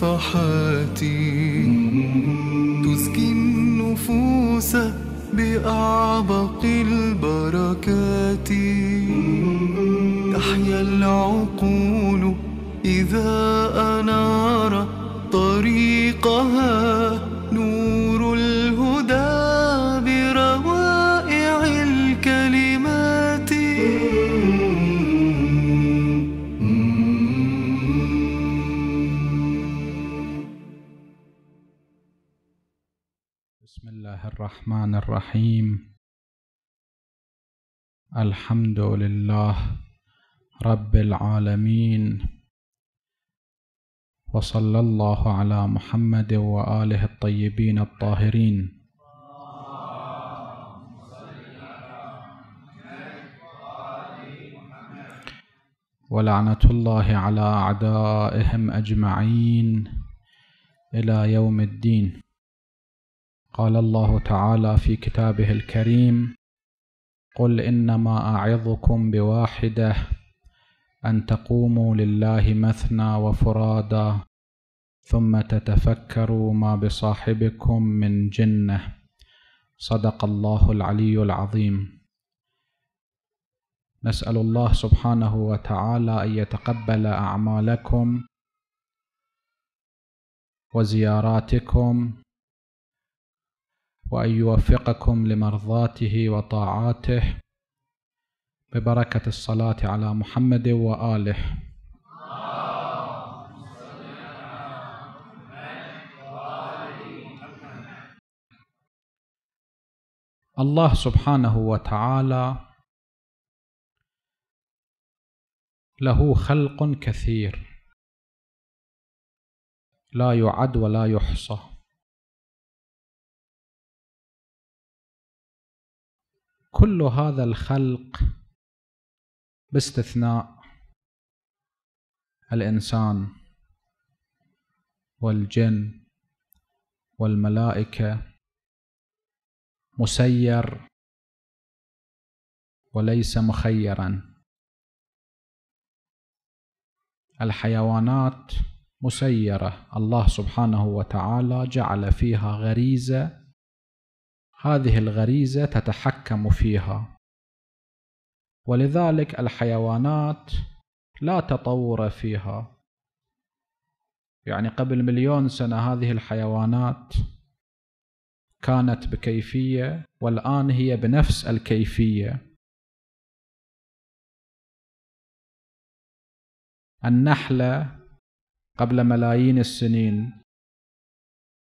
صفحاتي تزكي النفوس بأعبق البركات تحيا العقول إذا الرحمن الرحيم الحمد لله رب العالمين وصلى الله على محمد واله الطيبين الطاهرين ولعنه الله على اعدائهم اجمعين الى يوم الدين قال الله تعالى في كتابه الكريم قل انما اعظكم بواحده ان تقوموا لله مثنى وفرادى ثم تتفكروا ما بصاحبكم من جنه صدق الله العلي العظيم نسال الله سبحانه وتعالى ان يتقبل اعمالكم وزياراتكم وأن يوفقكم لمرضاته وطاعاته ببركة الصلاة على محمد وآله الله سبحانه وتعالى له خلق كثير لا يعد ولا يحصى كل هذا الخلق باستثناء الانسان والجن والملائكه مسير وليس مخيرا الحيوانات مسيره الله سبحانه وتعالى جعل فيها غريزه هذه الغريزة تتحكم فيها ولذلك الحيوانات لا تطور فيها يعني قبل مليون سنة هذه الحيوانات كانت بكيفية والآن هي بنفس الكيفية النحلة قبل ملايين السنين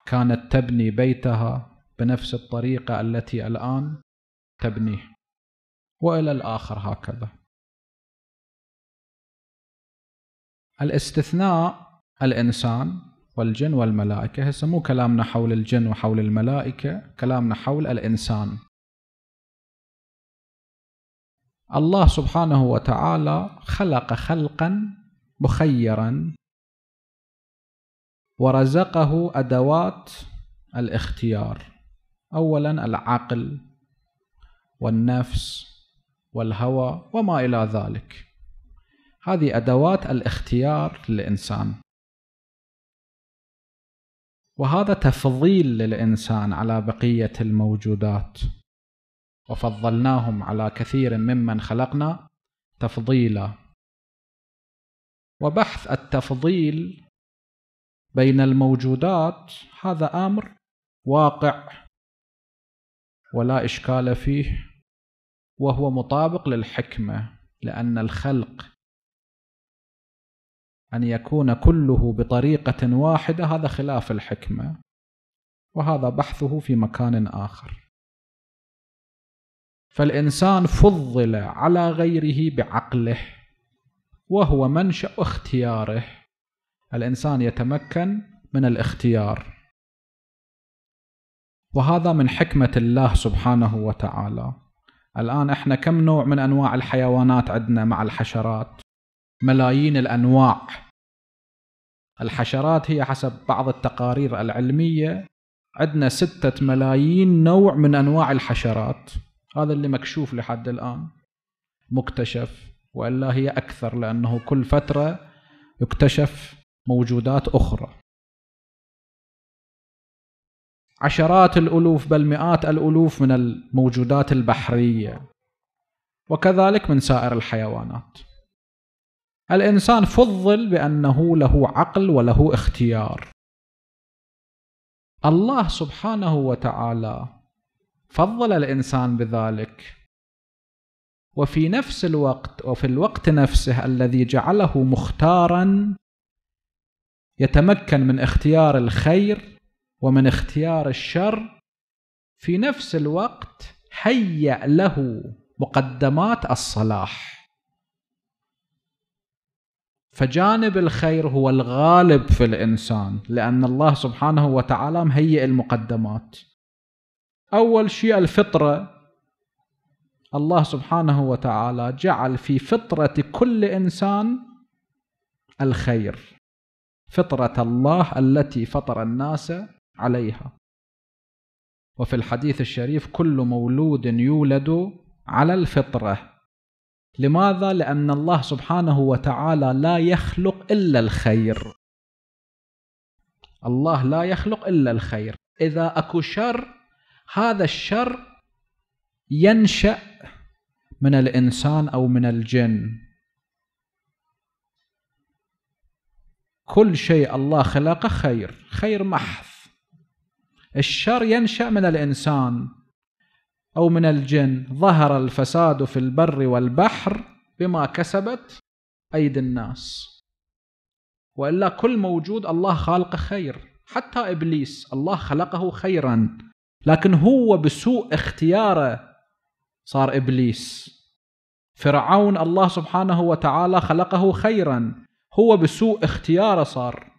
كانت تبني بيتها بنفس الطريقة التي الآن تبنيه وإلى الآخر هكذا الاستثناء الإنسان والجن والملائكة هسه مو كلامنا حول الجن وحول الملائكة كلامنا حول الإنسان الله سبحانه وتعالى خلق خلقا مخيرا ورزقه أدوات الاختيار اولا العقل والنفس والهوى وما الى ذلك هذه ادوات الاختيار للانسان وهذا تفضيل للانسان على بقيه الموجودات وفضلناهم على كثير ممن خلقنا تفضيلا وبحث التفضيل بين الموجودات هذا امر واقع ولا إشكال فيه وهو مطابق للحكمة لأن الخلق أن يكون كله بطريقة واحدة هذا خلاف الحكمة وهذا بحثه في مكان آخر فالإنسان فضل على غيره بعقله وهو منشأ اختياره الإنسان يتمكن من الاختيار وهذا من حكمة الله سبحانه وتعالى الآن إحنا كم نوع من أنواع الحيوانات عندنا مع الحشرات ملايين الأنواع الحشرات هي حسب بعض التقارير العلمية عندنا ستة ملايين نوع من أنواع الحشرات هذا اللي مكشوف لحد الآن مكتشف وإلا هي أكثر لأنه كل فترة يكتشف موجودات أخرى عشرات الألوف بل مئات الألوف من الموجودات البحرية وكذلك من سائر الحيوانات الإنسان فضل بأنه له عقل وله اختيار الله سبحانه وتعالى فضل الإنسان بذلك وفي نفس الوقت وفي الوقت نفسه الذي جعله مختارا يتمكن من اختيار الخير ومن اختيار الشر في نفس الوقت هيأ له مقدمات الصلاح فجانب الخير هو الغالب في الإنسان لأن الله سبحانه وتعالى مهيئ المقدمات أول شيء الفطرة الله سبحانه وتعالى جعل في فطرة كل إنسان الخير فطرة الله التي فطر الناس عليها وفي الحديث الشريف كل مولود يولد على الفطرة لماذا؟ لأن الله سبحانه وتعالى لا يخلق إلا الخير الله لا يخلق إلا الخير إذا أكو شر هذا الشر ينشأ من الإنسان أو من الجن كل شيء الله خلقه خير خير محض الشر ينشا من الانسان او من الجن ظهر الفساد في البر والبحر بما كسبت ايدي الناس والا كل موجود الله خالقه خير حتى ابليس الله خلقه خيرا لكن هو بسوء اختياره صار ابليس فرعون الله سبحانه وتعالى خلقه خيرا هو بسوء اختياره صار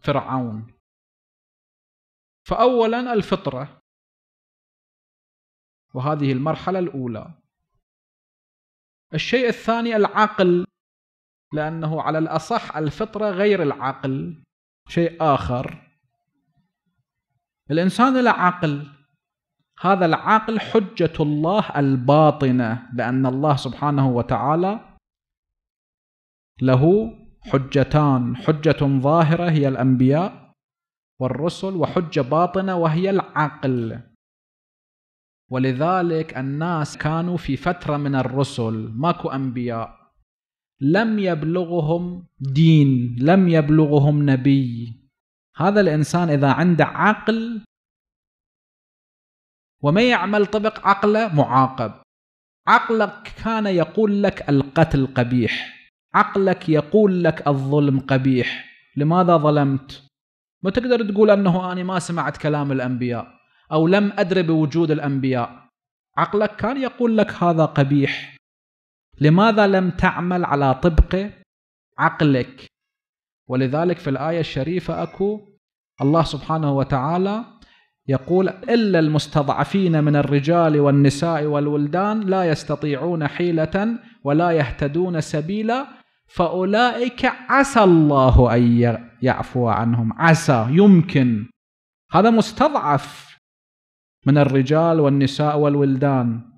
فرعون فأولا الفطرة وهذه المرحلة الأولى الشيء الثاني العقل لأنه على الأصح الفطرة غير العقل شيء آخر الإنسان له عقل هذا العقل حجة الله الباطنة لأن الله سبحانه وتعالى له حجتان حجة ظاهرة هي الأنبياء والرسل وحجة باطنة وهي العقل ولذلك الناس كانوا في فترة من الرسل ماكو أنبياء لم يبلغهم دين لم يبلغهم نبي هذا الإنسان إذا عنده عقل وما يعمل طبق عقله معاقب عقلك كان يقول لك القتل قبيح عقلك يقول لك الظلم قبيح لماذا ظلمت ما تقدر تقول أنه أنا ما سمعت كلام الأنبياء أو لم أدري بوجود الأنبياء عقلك كان يقول لك هذا قبيح لماذا لم تعمل على طبق عقلك ولذلك في الآية الشريفة أكو الله سبحانه وتعالى يقول إلا المستضعفين من الرجال والنساء والولدان لا يستطيعون حيلة ولا يهتدون سبيلا فأولئك عسى الله أن يعفو عنهم عسى يمكن هذا مستضعف من الرجال والنساء والولدان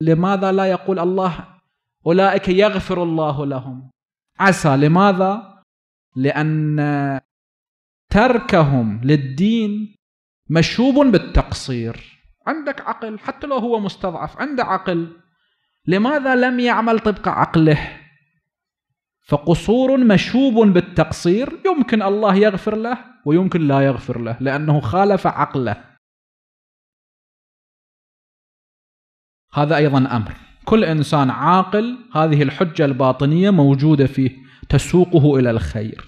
لماذا لا يقول الله أولئك يغفر الله لهم عسى لماذا؟ لأن تركهم للدين مشوب بالتقصير عندك عقل حتى لو هو مستضعف عنده عقل لماذا لم يعمل طبق عقله فقصور مشوب بالتقصير يمكن الله يغفر له ويمكن لا يغفر له لأنه خالف عقله هذا أيضا أمر كل إنسان عاقل هذه الحجة الباطنية موجودة فيه تسوقه إلى الخير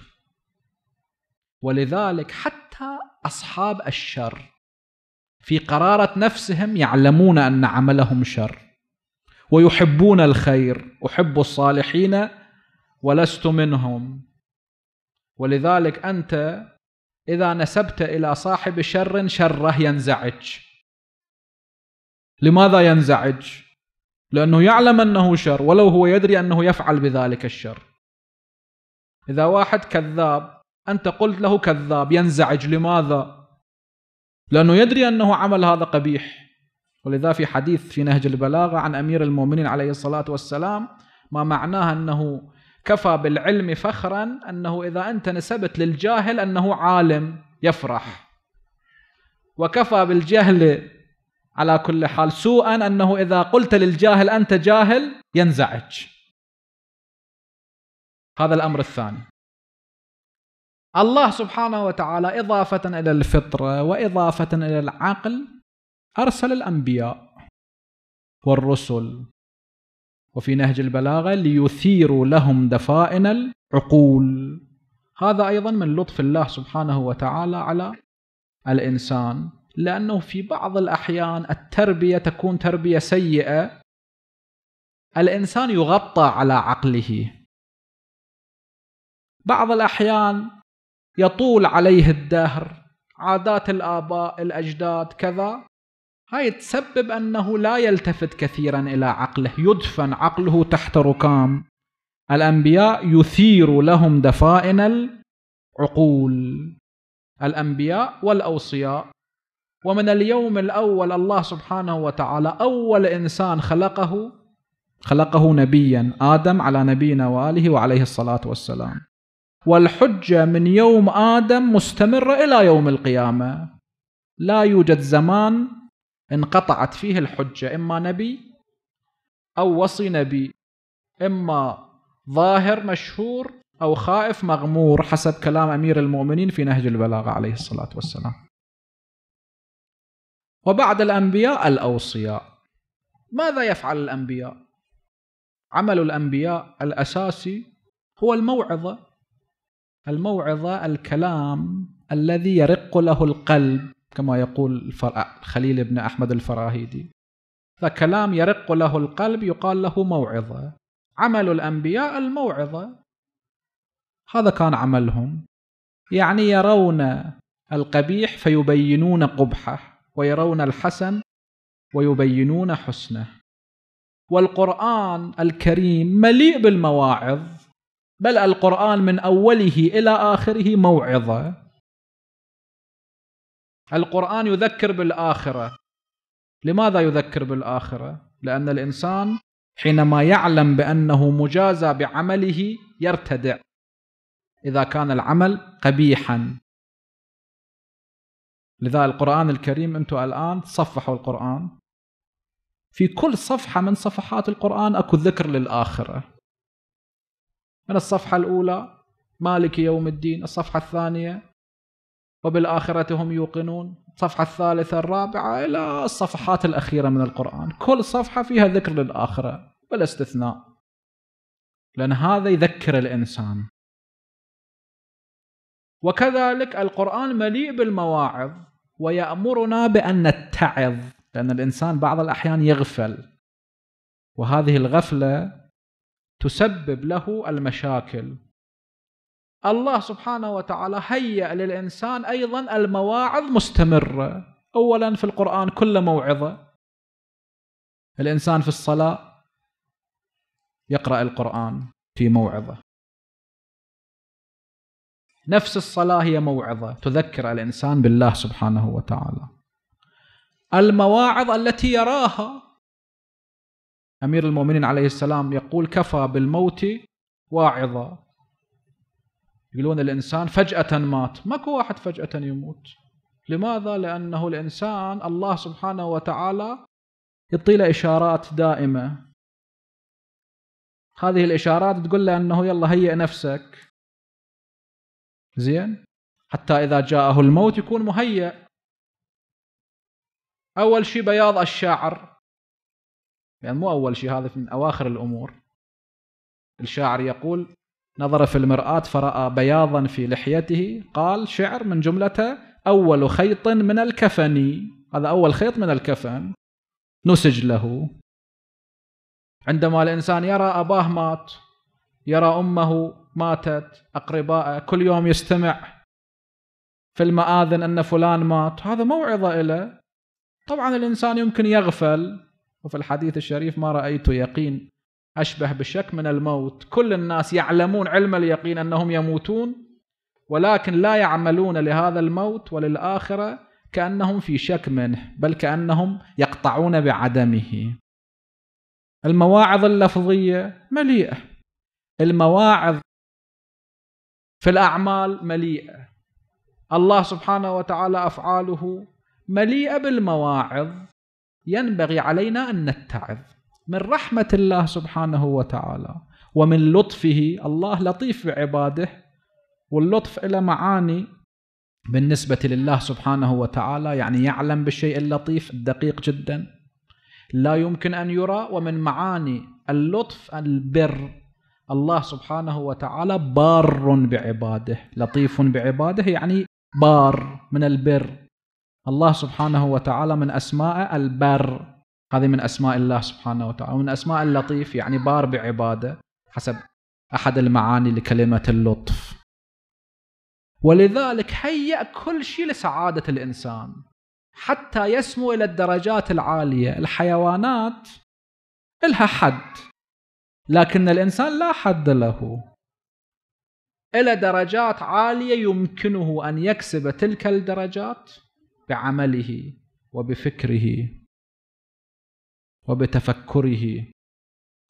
ولذلك حتى أصحاب الشر في قرارة نفسهم يعلمون أن عملهم شر ويحبون الخير أحب الصالحين ولست منهم ولذلك أنت إذا نسبت إلى صاحب شر شره ينزعج لماذا ينزعج؟ لأنه يعلم أنه شر ولو هو يدري أنه يفعل بذلك الشر إذا واحد كذاب أنت قلت له كذاب ينزعج لماذا؟ لأنه يدري أنه عمل هذا قبيح ولذا في حديث في نهج البلاغة عن أمير المؤمنين عليه الصلاة والسلام ما معناه أنه كفى بالعلم فخرا أنه إذا أنت نسبت للجاهل أنه عالم يفرح وكفى بالجهل على كل حال سوءا أنه إذا قلت للجاهل أنت جاهل ينزعج هذا الأمر الثاني الله سبحانه وتعالى إضافة إلى الفطرة وإضافة إلى العقل أرسل الأنبياء والرسل وفي نهج البلاغة ليثيروا لهم دفائن العقول هذا أيضا من لطف الله سبحانه وتعالى على الإنسان لأنه في بعض الأحيان التربية تكون تربية سيئة الإنسان يغطى على عقله بعض الأحيان يطول عليه الدهر عادات الآباء الأجداد كذا هاي تسبب أنه لا يلتفت كثيرا إلى عقله يدفن عقله تحت ركام الأنبياء يثير لهم دفائن العقول الأنبياء والأوصياء ومن اليوم الأول الله سبحانه وتعالى أول إنسان خلقه خلقه نبيا آدم على نبينا وآله وعليه الصلاة والسلام والحجة من يوم آدم مستمرة إلى يوم القيامة لا يوجد زمان انقطعت فيه الحجة إما نبي أو وصي نبي إما ظاهر مشهور أو خائف مغمور حسب كلام أمير المؤمنين في نهج البلاغة عليه الصلاة والسلام وبعد الأنبياء الأوصياء ماذا يفعل الأنبياء؟ عمل الأنبياء الأساسي هو الموعظة الموعظة الكلام الذي يرق له القلب كما يقول خليل بن أحمد الفراهيدي فكلام يرق له القلب يقال له موعظة عمل الأنبياء الموعظة هذا كان عملهم يعني يرون القبيح فيبينون قبحه ويرون الحسن ويبينون حسنه والقرآن الكريم مليء بالمواعظ بل القرآن من أوله إلى آخره موعظة القرآن يذكر بالآخرة لماذا يذكر بالآخرة؟ لأن الإنسان حينما يعلم بأنه مجازى بعمله يرتدع إذا كان العمل قبيحا لذا القرآن الكريم أنتم الآن تصفحوا القرآن في كل صفحة من صفحات القرآن أكو ذكر للآخرة من الصفحة الأولى مالك يوم الدين الصفحة الثانية وبالآخرة هم يوقنون الصفحة الثالثة الرابعة إلى الصفحات الأخيرة من القرآن كل صفحة فيها ذكر للآخرة بلا استثناء لأن هذا يذكر الإنسان وكذلك القرآن مليء بالمواعظ ويأمرنا بأن نتعظ لأن الإنسان بعض الأحيان يغفل وهذه الغفلة تسبب له المشاكل الله سبحانه وتعالى هيأ للإنسان أيضا المواعظ مستمرة أولا في القرآن كل موعظة الإنسان في الصلاة يقرأ القرآن في موعظة نفس الصلاة هي موعظة تذكر الإنسان بالله سبحانه وتعالى المواعظ التي يراها أمير المؤمنين عليه السلام يقول كفى بالموت واعظة يقولون الإنسان فجأة مات ماكو واحد فجأة يموت لماذا؟ لأنه الإنسان الله سبحانه وتعالى يعطي له إشارات دائمة هذه الإشارات تقول له أنه يلا هيئ نفسك زين حتى إذا جاءه الموت يكون مهيئ أول شيء بياض الشعر يعني مو أول شيء هذا من أواخر الأمور الشاعر يقول نظر في المرآة فرأى بياضا في لحيته قال شعر من جملته أول خيط من الكفن هذا أول خيط من الكفن نسج له عندما الإنسان يرى أباه مات يرى أمه ماتت أقربائه كل يوم يستمع في المآذن أن فلان مات هذا موعظة له طبعا الإنسان يمكن يغفل وفي الحديث الشريف ما رأيت يقين أشبه بالشك من الموت كل الناس يعلمون علم اليقين أنهم يموتون ولكن لا يعملون لهذا الموت وللآخرة كأنهم في شك منه بل كأنهم يقطعون بعدمه المواعظ اللفظية مليئة المواعظ في الأعمال مليئة الله سبحانه وتعالى أفعاله مليئة بالمواعظ ينبغي علينا أن نتعظ من رحمة الله سبحانه وتعالى ومن لطفه الله لطيف بعباده واللطف له معاني بالنسبة لله سبحانه وتعالى يعني يعلم بالشيء اللطيف الدقيق جدا لا يمكن أن يرى ومن معاني اللطف البر الله سبحانه وتعالى بار بعباده لطيف بعباده يعني بار من البر الله سبحانه وتعالى من أسماء البر هذه من أسماء الله سبحانه وتعالى ومن أسماء اللطيف يعني بار بعبادة حسب أحد المعاني لكلمة اللطف ولذلك هيأ كل شيء لسعادة الإنسان حتى يسمو إلى الدرجات العالية الحيوانات إلها حد لكن الإنسان لا حد له إلى درجات عالية يمكنه أن يكسب تلك الدرجات بعمله وبفكره وبتفكره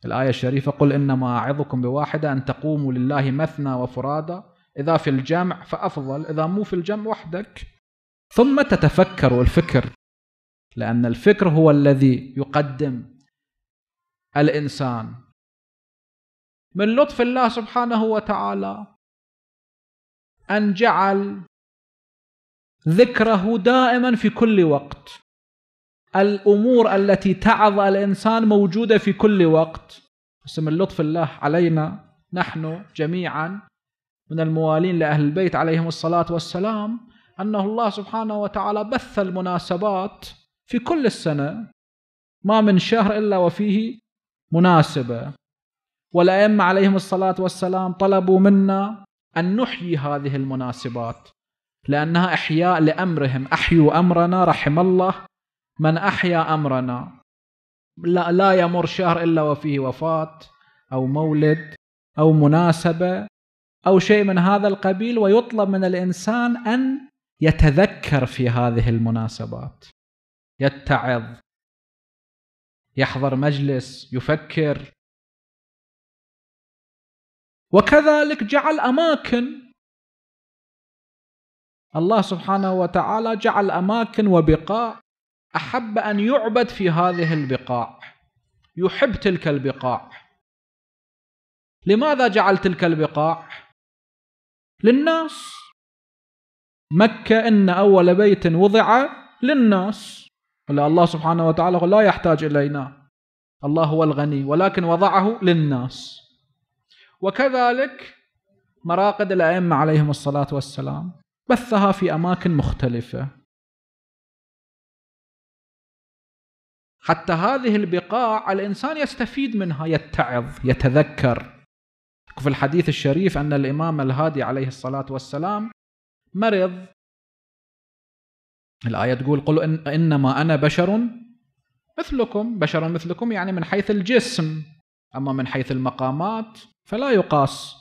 الآية الشريفة قل إنما أعظكم بواحدة أن تقوموا لله مثنى وفرادى إذا في الجمع فأفضل إذا مو في الجمع وحدك ثم تتفكر الفكر لأن الفكر هو الذي يقدم الإنسان من لطف الله سبحانه وتعالى أن جعل ذكره دائما في كل وقت الأمور التي تعظ الإنسان موجودة في كل وقت بسم اللطف الله علينا نحن جميعا من الموالين لأهل البيت عليهم الصلاة والسلام أنه الله سبحانه وتعالى بث المناسبات في كل السنة ما من شهر إلا وفيه مناسبة والأئمة عليهم الصلاة والسلام طلبوا منا أن نحيي هذه المناسبات لأنها إحياء لأمرهم أحيوا أمرنا رحم الله من أحيا أمرنا لا, لا يمر شهر إلا وفيه وفاة أو مولد أو مناسبة أو شيء من هذا القبيل ويطلب من الإنسان أن يتذكر في هذه المناسبات يتعظ يحضر مجلس يفكر وكذلك جعل اماكن الله سبحانه وتعالى جعل اماكن وبقاع أحب أن يعبد في هذه البقاع يحب تلك البقاع لماذا جعل تلك البقاع للناس مكة إن أول بيت وضع للناس ولا الله سبحانه وتعالى لا يحتاج إلينا الله هو الغني ولكن وضعه للناس وكذلك مراقد الأئمة عليهم الصلاة والسلام بثها في أماكن مختلفة حتى هذه البقاع الإنسان يستفيد منها يتعظ يتذكر في الحديث الشريف أن الإمام الهادي عليه الصلاة والسلام مرض الآية تقول قل إن إنما أنا بشر مثلكم بشر مثلكم يعني من حيث الجسم أما من حيث المقامات فلا يقاس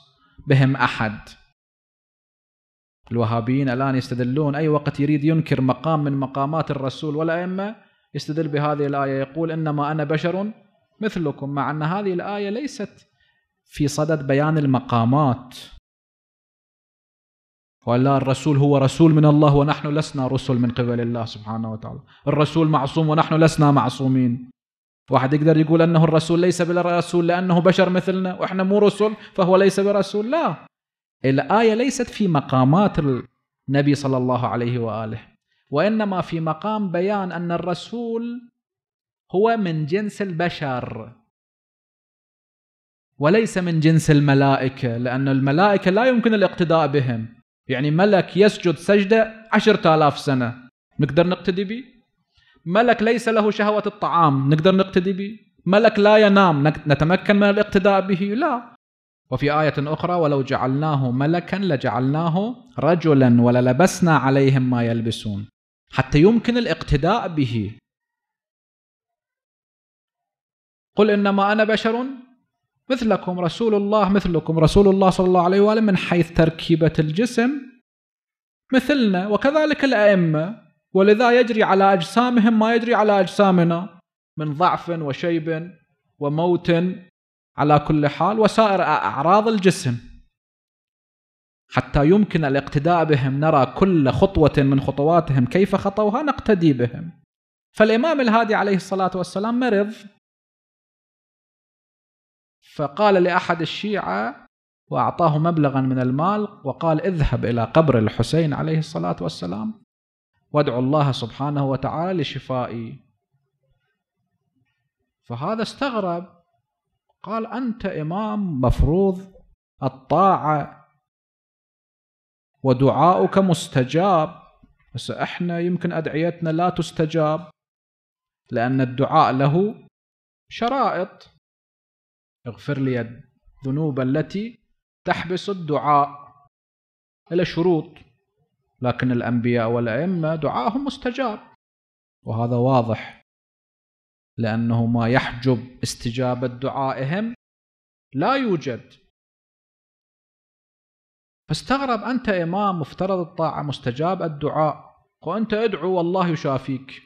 بهم أحد الوهابيين الآن يستدلون أي وقت يريد ينكر مقام من مقامات الرسول والأئمة يستدل بهذه الآية يقول إنما أنا بشر مثلكم مع أن هذه الآية ليست في صدد بيان المقامات ولا الرسول هو رسول من الله ونحن لسنا رسل من قبل الله سبحانه وتعالى الرسول معصوم ونحن لسنا معصومين واحد يقدر يقول أنه الرسول ليس بالرسول لأنه بشر مثلنا وإحنا مو رسل فهو ليس برسول لا الآية ليست في مقامات النبي صلى الله عليه وآله وإنما في مقام بيان أن الرسول هو من جنس البشر وليس من جنس الملائكة لأن الملائكة لا يمكن الاقتداء بهم يعني ملك يسجد سجدة عشرة آلاف سنة نقدر نقتدي به ملك ليس له شهوة الطعام نقدر نقتدي به ملك لا ينام نتمكن من الاقتداء به لا وفي آية أخرى ولو جعلناه ملكا لجعلناه رجلا وللبسنا عليهم ما يلبسون حتى يمكن الاقتداء به قل إنما أنا بشر مثلكم رسول الله مثلكم رسول الله صلى الله عليه وآله من حيث تركيبة الجسم مثلنا وكذلك الأئمة ولذا يجري على أجسامهم ما يجري على أجسامنا من ضعف وشيب وموت على كل حال وسائر أعراض الجسم حتى يمكن الاقتداء بهم نرى كل خطوة من خطواتهم كيف خطوها نقتدي بهم فالإمام الهادي عليه الصلاة والسلام مرض فقال لأحد الشيعة وأعطاه مبلغا من المال وقال اذهب إلى قبر الحسين عليه الصلاة والسلام وادعو الله سبحانه وتعالى لشفائي فهذا استغرب قال أنت إمام مفروض الطاعة ودعاؤك مستجاب بس احنا يمكن ادعيتنا لا تستجاب لان الدعاء له شرائط اغفر لي الذنوب التي تحبس الدعاء الى شروط لكن الانبياء والائمه دعاءهم مستجاب وهذا واضح لانه ما يحجب استجابه دعائهم لا يوجد فاستغرب أنت إمام مفترض الطاعة مستجاب الدعاء وأنت ادعو والله يشافيك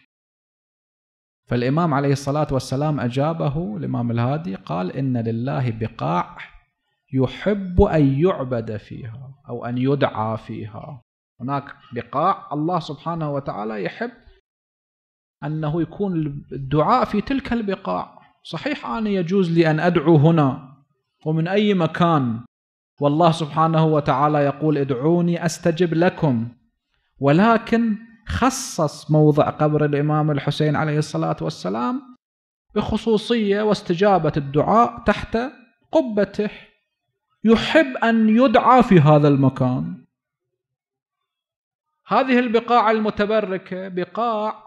فالإمام عليه الصلاة والسلام أجابه الإمام الهادي قال إن لله بقاع يحب أن يعبد فيها أو أن يدعى فيها هناك بقاع الله سبحانه وتعالى يحب أنه يكون الدعاء في تلك البقاع صحيح أنا يجوز لي أن أدعو هنا ومن أي مكان والله سبحانه وتعالى يقول ادعوني استجب لكم ولكن خصص موضع قبر الامام الحسين عليه الصلاه والسلام بخصوصيه واستجابه الدعاء تحت قبته يحب ان يدعى في هذا المكان هذه البقاع المتبركه بقاع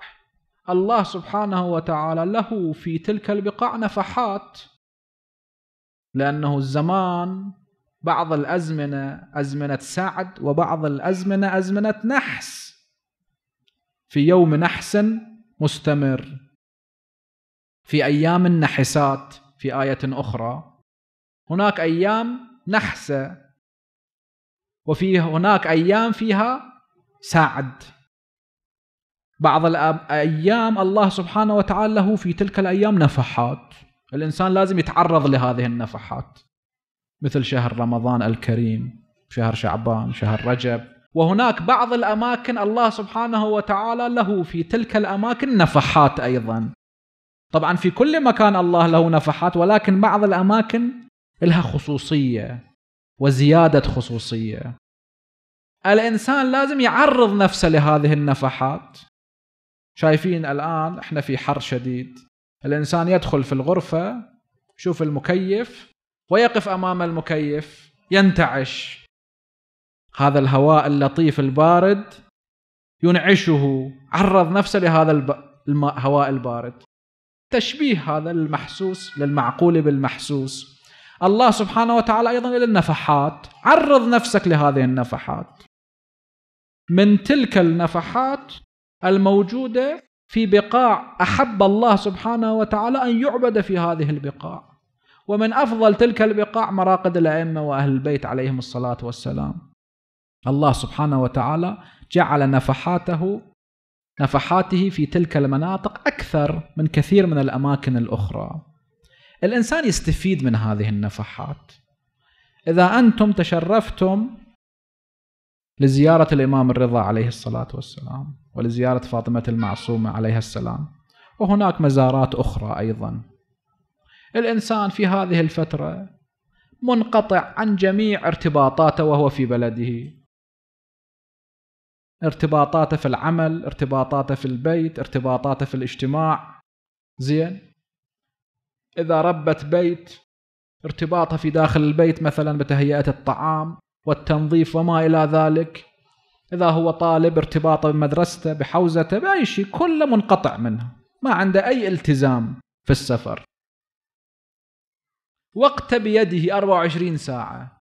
الله سبحانه وتعالى له في تلك البقاع نفحات لانه الزمان بعض الأزمنة أزمنة سعد وبعض الأزمنة أزمنة نحس في يوم نحس مستمر في أيام النحسات في آية أخرى هناك أيام نحسة وفي هناك أيام فيها سعد بعض الأيام الله سبحانه وتعالى له في تلك الأيام نفحات الإنسان لازم يتعرض لهذه النفحات مثل شهر رمضان الكريم شهر شعبان شهر رجب وهناك بعض الأماكن الله سبحانه وتعالى له في تلك الأماكن نفحات أيضا طبعا في كل مكان الله له نفحات ولكن بعض الأماكن لها خصوصية وزيادة خصوصية الإنسان لازم يعرض نفسه لهذه النفحات شايفين الآن احنا في حر شديد الإنسان يدخل في الغرفة يشوف المكيف ويقف امام المكيف ينتعش هذا الهواء اللطيف البارد ينعشه عرض نفسه لهذا الهواء البارد تشبيه هذا المحسوس للمعقول بالمحسوس الله سبحانه وتعالى ايضا الى النفحات عرض نفسك لهذه النفحات من تلك النفحات الموجوده في بقاع احب الله سبحانه وتعالى ان يعبد في هذه البقاع ومن أفضل تلك البقاع مراقد الأئمة وأهل البيت عليهم الصلاة والسلام الله سبحانه وتعالى جعل نفحاته نفحاته في تلك المناطق أكثر من كثير من الأماكن الأخرى الإنسان يستفيد من هذه النفحات إذا أنتم تشرفتم لزيارة الإمام الرضا عليه الصلاة والسلام ولزيارة فاطمة المعصومة عليها السلام وهناك مزارات أخرى أيضا الإنسان في هذه الفترة منقطع عن جميع ارتباطاته وهو في بلده ارتباطاته في العمل ارتباطاته في البيت ارتباطاته في الاجتماع زين إذا ربت بيت ارتباطها في داخل البيت مثلا بتهيئة الطعام والتنظيف وما إلى ذلك إذا هو طالب ارتباطه بمدرسته بحوزته بأي شيء كله منقطع منها ما عنده أي التزام في السفر وقت بيده 24 ساعة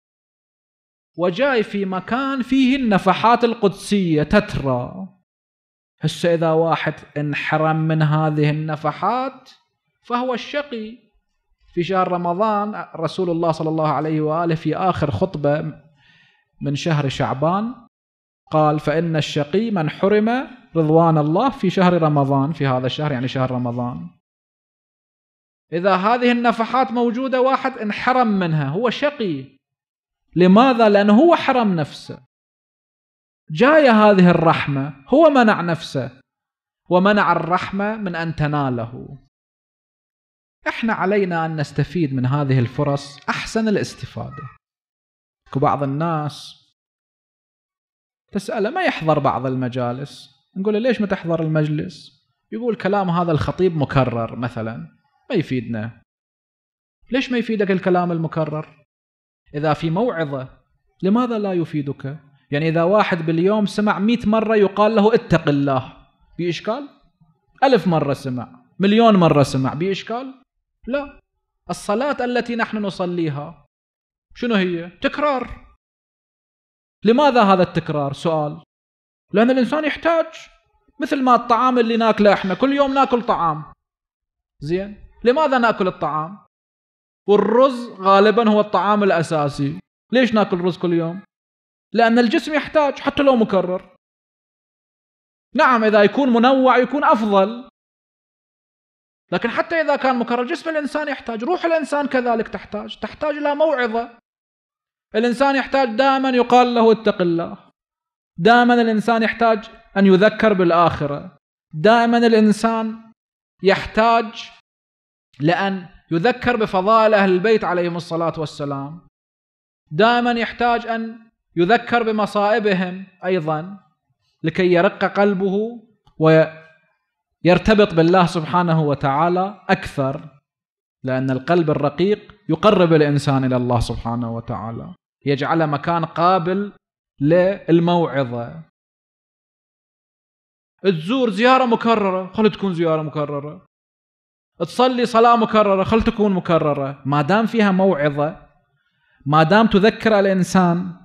وجاي في مكان فيه النفحات القدسية تترى هسه إذا واحد انحرم من هذه النفحات فهو الشقي في شهر رمضان رسول الله صلى الله عليه وآله في آخر خطبة من شهر شعبان قال فإن الشقي من حرم رضوان الله في شهر رمضان في هذا الشهر يعني شهر رمضان إذا هذه النفحات موجودة واحد انحرم منها هو شقي لماذا؟ لأنه هو حرم نفسه جاية هذه الرحمة هو منع نفسه ومنع الرحمة من أن تناله احنا علينا أن نستفيد من هذه الفرص أحسن الاستفادة بعض الناس تسأله ما يحضر بعض المجالس نقول له ليش ما تحضر المجلس يقول كلام هذا الخطيب مكرر مثلا ما يفيدنا ليش ما يفيدك الكلام المكرر إذا في موعظة لماذا لا يفيدك يعني إذا واحد باليوم سمع مئة مرة يقال له اتق الله بإشكال ألف مرة سمع مليون مرة سمع بإشكال لا الصلاة التي نحن نصليها شنو هي تكرار لماذا هذا التكرار سؤال لأن الإنسان يحتاج مثل ما الطعام اللي ناكله احنا كل يوم ناكل طعام زين لماذا ناكل الطعام والرز غالبا هو الطعام الاساسي ليش ناكل رز كل يوم لان الجسم يحتاج حتى لو مكرر نعم اذا يكون منوع يكون افضل لكن حتى اذا كان مكرر جسم الانسان يحتاج روح الانسان كذلك تحتاج تحتاج الى موعظه الانسان يحتاج دائما يقال له اتق الله دائما الانسان يحتاج ان يذكر بالاخره دائما الانسان يحتاج لأن يذكر بفضائل أهل البيت عليهم الصلاة والسلام دائما يحتاج أن يذكر بمصائبهم أيضا لكي يرق قلبه ويرتبط بالله سبحانه وتعالى أكثر لأن القلب الرقيق يقرب الإنسان إلى الله سبحانه وتعالى يجعله مكان قابل للموعظة تزور زيارة مكررة خلي تكون زيارة مكررة تصلي صلاة مكررة خل تكون مكررة ما دام فيها موعظة ما دام تذكر الإنسان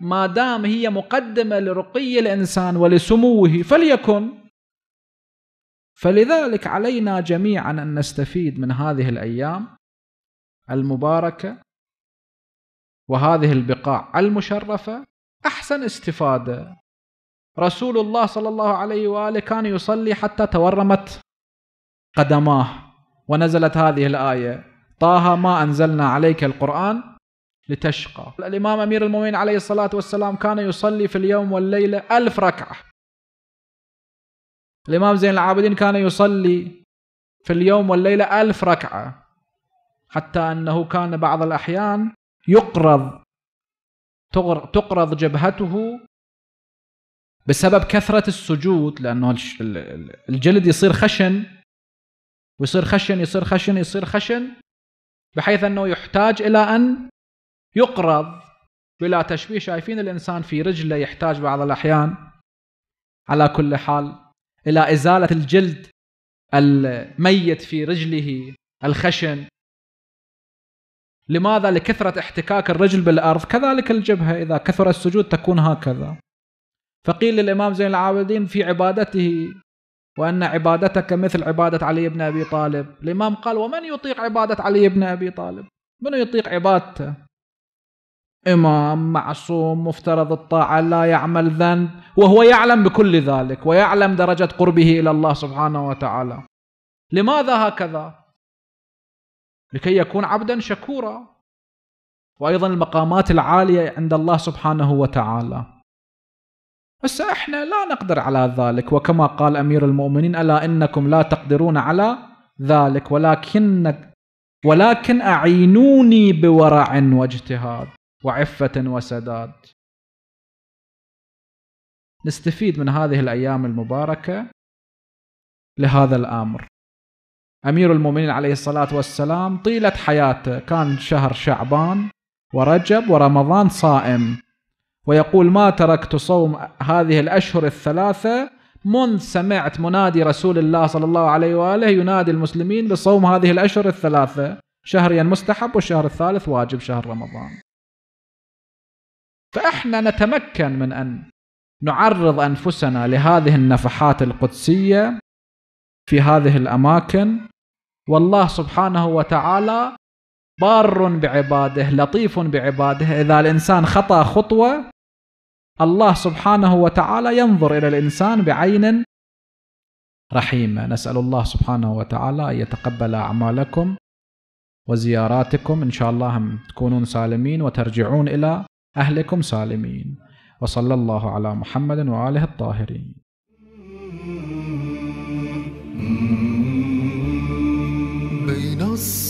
ما دام هي مقدمة لرقي الإنسان ولسموه فليكن فلذلك علينا جميعا أن نستفيد من هذه الأيام المباركة وهذه البقاع المشرفة أحسن استفادة رسول الله صلى الله عليه وآله كان يصلي حتى تورمت قدماه ونزلت هذه الآية طه ما أنزلنا عليك القرآن لتشقى الإمام أمير المؤمنين عليه الصلاة والسلام كان يصلي في اليوم والليلة ألف ركعة الإمام زين العابدين كان يصلي في اليوم والليلة ألف ركعة حتى أنه كان بعض الأحيان يقرض تقرض جبهته بسبب كثرة السجود لأنه الجلد يصير خشن ويصير خشن يصير خشن يصير خشن بحيث انه يحتاج الى ان يقرض بلا تشبيه شايفين الانسان في رجله يحتاج بعض الاحيان على كل حال الى ازاله الجلد الميت في رجله الخشن لماذا لكثره احتكاك الرجل بالارض كذلك الجبهه اذا كثر السجود تكون هكذا فقيل للامام زين العابدين في عبادته وأن عبادتك مثل عبادة علي بن أبي طالب الإمام قال ومن يطيق عبادة علي بن أبي طالب من يطيق عبادته إمام معصوم مفترض الطاعة لا يعمل ذنب وهو يعلم بكل ذلك ويعلم درجة قربه إلى الله سبحانه وتعالى لماذا هكذا؟ لكي يكون عبدا شكورا وأيضا المقامات العالية عند الله سبحانه وتعالى بس احنا لا نقدر على ذلك وكما قال امير المؤمنين الا انكم لا تقدرون على ذلك ولكن ولكن اعينوني بورع واجتهاد وعفه وسداد. نستفيد من هذه الايام المباركه لهذا الامر. امير المؤمنين عليه الصلاه والسلام طيله حياته كان شهر شعبان ورجب ورمضان صائم ويقول ما تركت صوم هذه الأشهر الثلاثة منذ سمعت منادي رسول الله صلى الله عليه وآله ينادي المسلمين بصوم هذه الأشهر الثلاثة شهريا مستحب والشهر الثالث واجب شهر رمضان فإحنا نتمكن من أن نعرض أنفسنا لهذه النفحات القدسية في هذه الأماكن والله سبحانه وتعالى بار بعباده لطيف بعباده إذا الإنسان خطأ خطوة الله سبحانه وتعالى ينظر إلى الإنسان بعين رحيمة نسأل الله سبحانه وتعالى أن يتقبل أعمالكم وزياراتكم إن شاء الله هم تكونون سالمين وترجعون إلى أهلكم سالمين وصلى الله على محمد وآله الطاهرين بين الصلاة